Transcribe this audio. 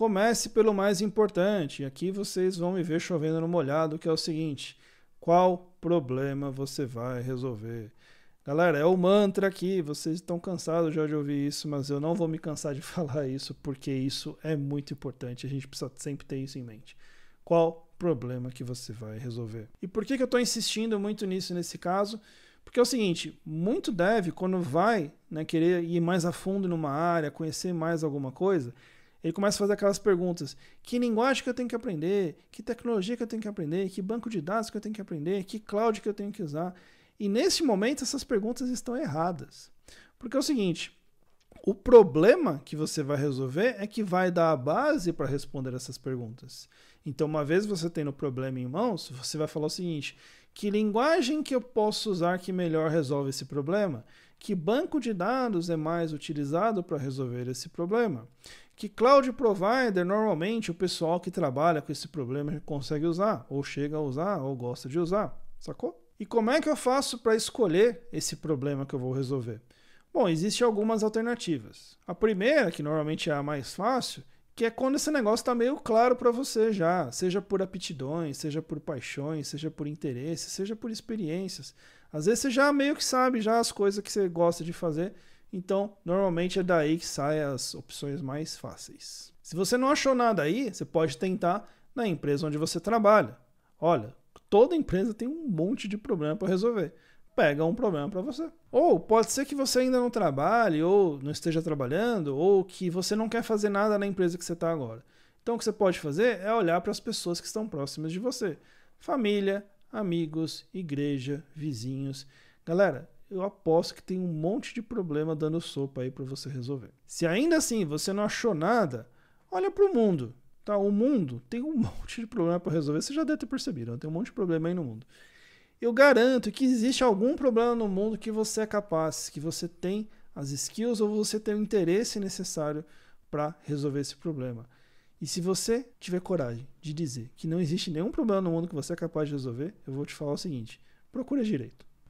Comece pelo mais importante. Aqui vocês vão me ver chovendo no molhado, que é o seguinte: qual problema você vai resolver? Galera, é o mantra aqui. Vocês estão cansados já de ouvir isso, mas eu não vou me cansar de falar isso, porque isso é muito importante. A gente precisa sempre ter isso em mente. Qual problema que você vai resolver? E por que, que eu estou insistindo muito nisso nesse caso? Porque é o seguinte, muito deve, quando vai né, querer ir mais a fundo numa área, conhecer mais alguma coisa, ele começa a fazer aquelas perguntas: que linguagem que eu tenho que aprender? Que tecnologia que eu tenho que aprender? Que banco de dados que eu tenho que aprender? Que cloud que eu tenho que usar? E nesse momento essas perguntas estão erradas. Porque é o seguinte, o problema que você vai resolver é que vai dar a base para responder essas perguntas. Então, uma vez você tendo o problema em mãos, você vai falar o seguinte: que linguagem que eu posso usar que melhor resolve esse problema? Que banco de dados é mais utilizado para resolver esse problema? Que cloud provider normalmente o pessoal que trabalha com esse problema consegue usar, ou chega a usar, ou gosta de usar, sacou? E como é que eu faço para escolher esse problema que eu vou resolver? Bom, existem algumas alternativas. A primeira, que normalmente é a mais fácil, que é quando esse negócio está meio claro para você já, seja por aptidões, seja por paixões, seja por interesses, seja por experiências. Às vezes você já meio que sabe já as coisas que você gosta de fazer, então normalmente é daí que saem as opções mais fáceis. Se você não achou nada aí, você pode tentar na empresa onde você trabalha. Olha, toda empresa tem um monte de problema para resolver pega um problema para você. Ou pode ser que você ainda não trabalhe, ou não esteja trabalhando, ou que você não quer fazer nada na empresa que você está agora. Então o que você pode fazer é olhar para as pessoas que estão próximas de você: família, amigos, igreja, vizinhos. Galera, eu aposto que tem um monte de problema dando sopa aí para você resolver. Se ainda assim você não achou nada, olha para o mundo. Tá? O mundo tem um monte de problema para resolver. Você já deve ter percebido, né? tem um monte de problema aí no mundo eu garanto que existe algum problema no mundo que você é capaz, que você tem as skills ou você tem o interesse necessário para resolver esse problema. E se você tiver coragem de dizer que não existe nenhum problema no mundo que você é capaz de resolver, eu vou te falar o seguinte: procura direito.